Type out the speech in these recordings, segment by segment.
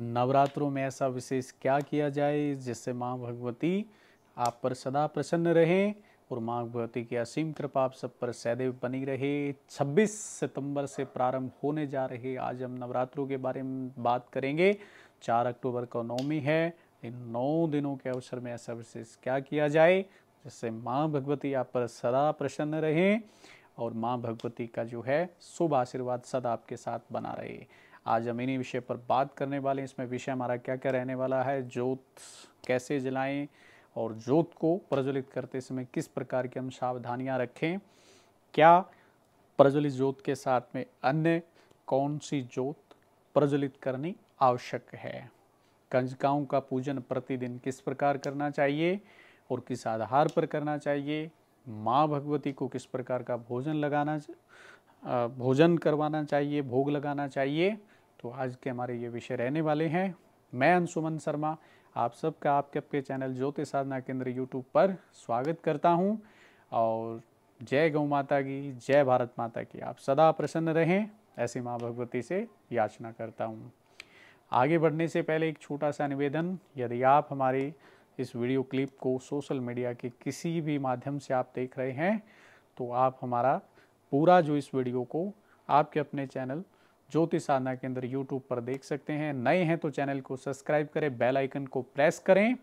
नवरात्रों में ऐसा विशेष क्या किया जाए जिससे माँ भगवती आप पर सदा प्रसन्न रहें और माँ भगवती की असीम कृपा आप सब पर सदैव बनी रहे 26 सितंबर से प्रारंभ होने जा रहे आज हम नवरात्रों के बारे में बात करेंगे 4 अक्टूबर को नवमी है इन नौ दिनों के अवसर में ऐसा विशेष क्या किया जाए जिससे माँ भगवती आप पर सदा प्रसन्न रहें और माँ भगवती का जो है शुभ आशीर्वाद सदा आपके साथ बना रहे आज ज़मीनी विषय पर बात करने वाले इसमें विषय हमारा क्या क्या रहने वाला है जोत कैसे जलाएं और जोत को प्रज्वलित करते समय किस प्रकार की हम सावधानियां रखें क्या प्रज्वलित जोत के साथ में अन्य कौन सी जोत प्रज्वलित करनी आवश्यक है कंजकाओं का पूजन प्रतिदिन किस प्रकार करना चाहिए और किस आधार पर करना चाहिए माँ भगवती को किस प्रकार का भोजन लगाना भोजन करवाना चाहिए भोग लगाना चाहिए तो आज के हमारे ये विषय रहने वाले हैं मैं अंशुमन शर्मा आप सबका आपके आपके चैनल ज्योति साधना केंद्र यूट्यूब पर स्वागत करता हूँ और जय गौ माता की जय भारत माता की आप सदा प्रसन्न रहें ऐसी माँ भगवती से याचना करता हूँ आगे बढ़ने से पहले एक छोटा सा निवेदन यदि आप हमारे इस वीडियो क्लिप को सोशल मीडिया के किसी भी माध्यम से आप देख रहे हैं तो आप हमारा पूरा जो इस वीडियो को आपके अपने चैनल ज्योति साधना के अंदर यूट्यूब पर देख सकते हैं नए हैं तो चैनल को सब्सक्राइब करें बेल आइकन को प्रेस करें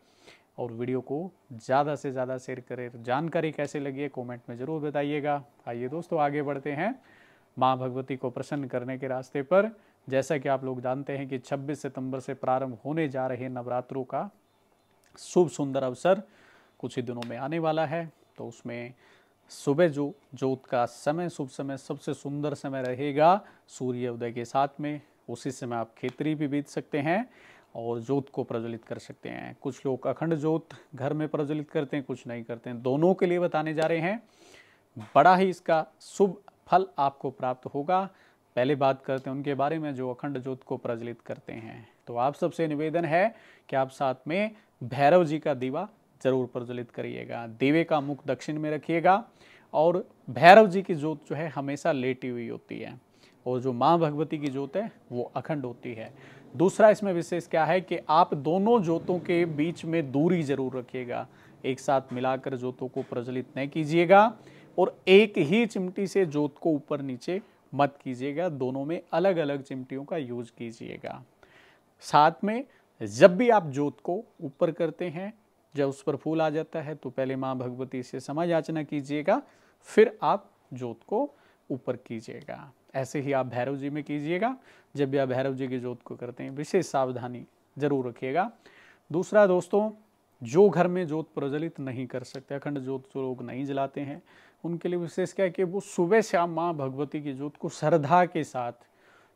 और वीडियो को ज़्यादा से ज़्यादा शेयर करें जानकारी कैसे लगी है कॉमेंट में ज़रूर बताइएगा आइए दोस्तों आगे बढ़ते हैं माँ भगवती को प्रसन्न करने के रास्ते पर जैसा कि आप लोग जानते हैं कि 26 सितंबर से प्रारंभ होने जा रहे नवरात्रों का शुभ सुंदर अवसर कुछ ही दिनों में आने वाला है तो उसमें सुबह जो जोत का समय शुभ समय सबसे सुंदर समय रहेगा सूर्य उदय के साथ में उसी समय आप खेतरी भी बीत सकते हैं और जोत को प्रज्वलित कर सकते हैं कुछ लोग अखंड जोत घर में प्रज्वलित करते हैं कुछ नहीं करते हैं दोनों के लिए बताने जा रहे हैं बड़ा ही इसका शुभ फल आपको प्राप्त होगा पहले बात करते हैं उनके बारे में जो अखंड जोत को प्रज्वलित करते हैं तो आप सबसे निवेदन है कि आप साथ में भैरव जी का दीवा जरूर प्रज्वलित करिएगा देवे का मुख दक्षिण में रखिएगा और भैरव जी की जोत जो है हमेशा लेटी हुई होती है और जो माँ भगवती की जोत है वो अखंड होती है दूसरा इसमें विशेष क्या है कि आप दोनों जोतों के बीच में दूरी जरूर रखिएगा एक साथ मिलाकर जोतों को प्रज्वलित नहीं कीजिएगा और एक ही चिमटी से जोत को ऊपर नीचे मत कीजिएगा दोनों में अलग अलग चिमटियों का यूज कीजिएगा साथ में जब भी आप जोत को ऊपर करते हैं जब उस पर फूल आ जाता है तो पहले माँ भगवती से समय याचना कीजिएगा फिर आप जोत को ऊपर कीजिएगा ऐसे ही आप भैरव जी में कीजिएगा जब भी आप भैरव जी की जोत को करते हैं विशेष सावधानी जरूर रखिएगा दूसरा दोस्तों जो घर में जोत प्रज्वलित नहीं कर सकते अखंड जोत जो तो लोग नहीं जलाते हैं उनके लिए विशेष क्या है कि वो सुबह से आप माँ भगवती की जोत को श्रद्धा के साथ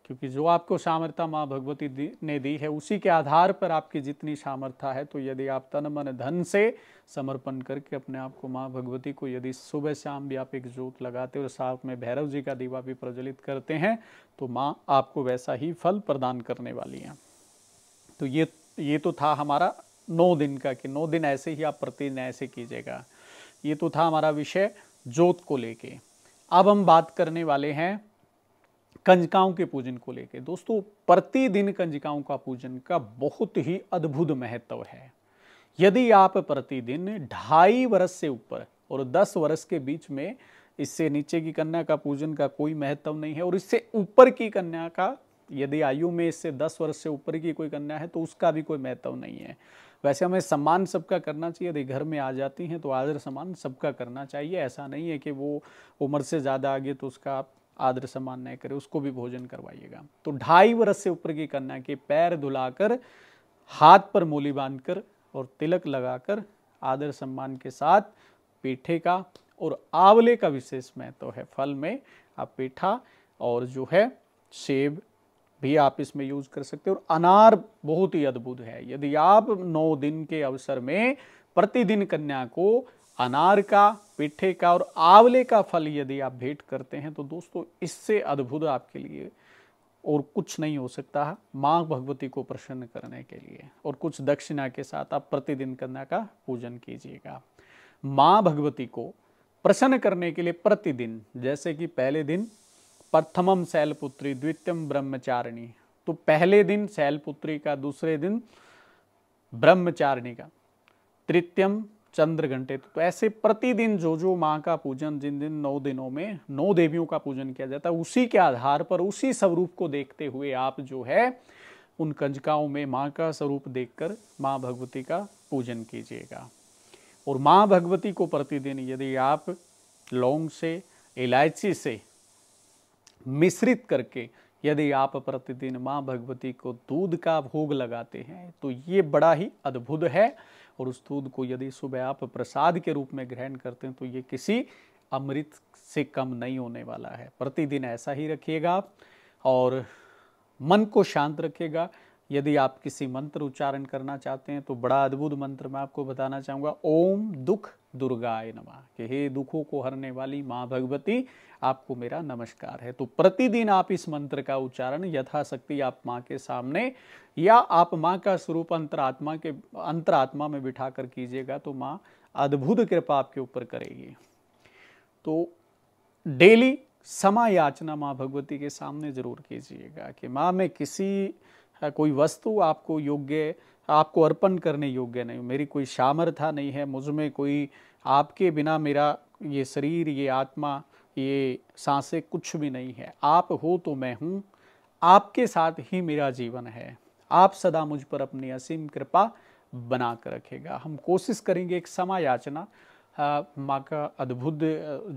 क्योंकि जो आपको सामर्थ्य माँ भगवती ने दी है उसी के आधार पर आपकी जितनी सामर्थ्य है तो यदि आप तन मन धन से समर्पण करके अपने आप को माँ भगवती को यदि सुबह शाम भी आप एक जोत लगाते और साथ में भैरव जी का दीवा भी प्रज्वलित करते हैं तो माँ आपको वैसा ही फल प्रदान करने वाली हैं तो ये ये तो था हमारा नौ दिन का कि नौ दिन ऐसे ही आप प्रतिदिन ऐसे कीजिएगा ये तो था हमारा विषय जोत को लेके अब हम बात करने वाले हैं कंजकाओं के पूजन को लेकर दोस्तों प्रतिदिन कंजिकाओं का पूजन का बहुत ही अद्भुत महत्व है यदि आप प्रतिदिन ढाई वर्ष से ऊपर और दस वर्ष के बीच में इससे नीचे की कन्या का पूजन का कोई महत्व नहीं है और इससे ऊपर की कन्या का यदि आयु में इससे दस वर्ष से ऊपर की कोई कन्या है तो उसका भी कोई महत्व नहीं है वैसे हमें सम्मान सबका करना चाहिए यदि घर में आ जाती हैं तो आदर सम्मान सबका करना चाहिए ऐसा नहीं है कि वो उम्र से ज़्यादा आगे तो उसका आप आदर सम्मान न करे उसको भी भोजन करवाइएगा तो ढाई वर्ष से ऊपर की कन्या के पैर धुलाकर हाथ पर मूली बांधकर और तिलक लगाकर आदर सम्मान के साथ पीठे का और आंवले का विशेष महत्व तो है फल में आप पीठा और जो है सेब भी आप इसमें यूज कर सकते हो और अनार बहुत ही अद्भुत है यदि आप नौ दिन के अवसर में प्रतिदिन कन्या को अनार का पिट्ठे का और आंवले का फल यदि आप भेंट करते हैं तो दोस्तों इससे अद्भुत आपके लिए और कुछ नहीं हो सकता है माँ भगवती को प्रसन्न करने के लिए और कुछ दक्षिणा के साथ आप प्रतिदिन कन्या का पूजन कीजिएगा माँ भगवती को प्रसन्न करने के लिए प्रतिदिन जैसे कि पहले दिन प्रथमम शैलपुत्री द्वितीयम ब्रह्मचारिणी तो पहले दिन शैलपुत्री का दूसरे दिन ब्रह्मचारिणी का तृतीयम चंद्र घंटे तो ऐसे प्रतिदिन जो जो माँ का पूजन जिन दिन नौ दिनों में नौ देवियों का पूजन किया जाता है उसी के आधार पर उसी स्वरूप को देखते हुए आप जो है उन कंजकाओं में माँ का स्वरूप देखकर माँ भगवती का पूजन कीजिएगा और माँ भगवती को प्रतिदिन यदि आप लौंग से इलायची से मिश्रित करके यदि आप प्रतिदिन माँ भगवती को दूध का भोग लगाते हैं तो ये बड़ा ही अद्भुत है और उस दूध को यदि सुबह आप प्रसाद के रूप में ग्रहण करते हैं तो ये किसी अमृत से कम नहीं होने वाला है प्रतिदिन ऐसा ही रखिएगा और मन को शांत रखेगा यदि आप किसी मंत्र उच्चारण करना चाहते हैं तो बड़ा अद्भुत मंत्र मैं आपको बताना चाहूंगा ओम दुख दुर्गाय नमः कि हे दुखों को हरने वाली माँ भगवती आपको मेरा नमस्कार है तो प्रतिदिन आप इस मंत्र का उच्चारण यथाशक्ति आप माँ के सामने या आप माँ का स्वरूप अंतरात्मा के अंतरात्मा में बिठा कर कीजिएगा तो माँ अद्भुत कृपा आपके ऊपर करेगी तो डेली समायाचना याचना माँ भगवती के सामने जरूर कीजिएगा कि माँ मैं किसी हाँ, कोई वस्तु आपको योग्य आपको अर्पण करने योग्य नहीं मेरी कोई सामर्था नहीं है मुझ में कोई आपके बिना मेरा ये शरीर ये आत्मा ये सांसें कुछ भी नहीं है आप हो तो मैं हूँ आपके साथ ही मेरा जीवन है आप सदा मुझ पर अपनी असीम कृपा बना कर रखेगा हम कोशिश करेंगे एक समा याचना माँ का अद्भुत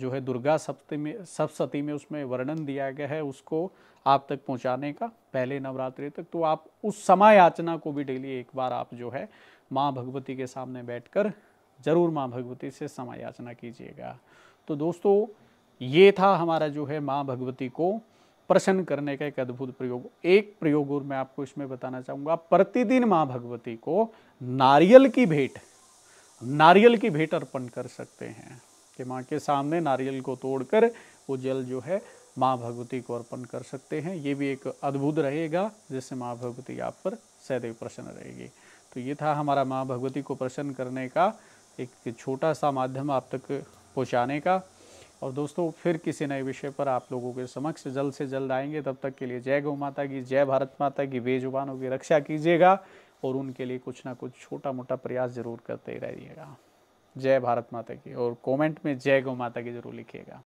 जो है दुर्गा सप्तमी में सप्तती में उसमें वर्णन दिया गया है उसको आप तक पहुँचाने का पहले नवरात्रि तक तो आप उस समय याचना को भी डेली एक बार आप जो है माँ भगवती के सामने बैठकर ज़रूर माँ भगवती से समय याचना कीजिएगा तो दोस्तों ये था हमारा जो है माँ भगवती को प्रसन्न करने का एक अद्भुत प्रयोग एक प्रयोग और मैं आपको इसमें बताना चाहूँगा प्रतिदिन माँ भगवती को नारियल की भेंट नारियल की भेंट अर्पण कर सकते हैं कि माँ के सामने नारियल को तोड़कर वो जल जो है माँ भगवती को अर्पण कर सकते हैं ये भी एक अद्भुत रहेगा जिससे माँ भगवती आप पर सदैव प्रसन्न रहेगी तो ये था हमारा माँ भगवती को प्रसन्न करने का एक छोटा सा माध्यम आप तक पहुँचाने का और दोस्तों फिर किसी नए विषय पर आप लोगों के समक्ष जल्द से जल्द आएंगे तब तक के लिए जय गौ माता की जय भारत माता की बेजुबानों की रक्षा कीजिएगा और उनके लिए कुछ ना कुछ छोटा मोटा प्रयास ज़रूर करते ही रहिएगा जय भारत माता की और कमेंट में जय गौ माता की ज़रूर लिखिएगा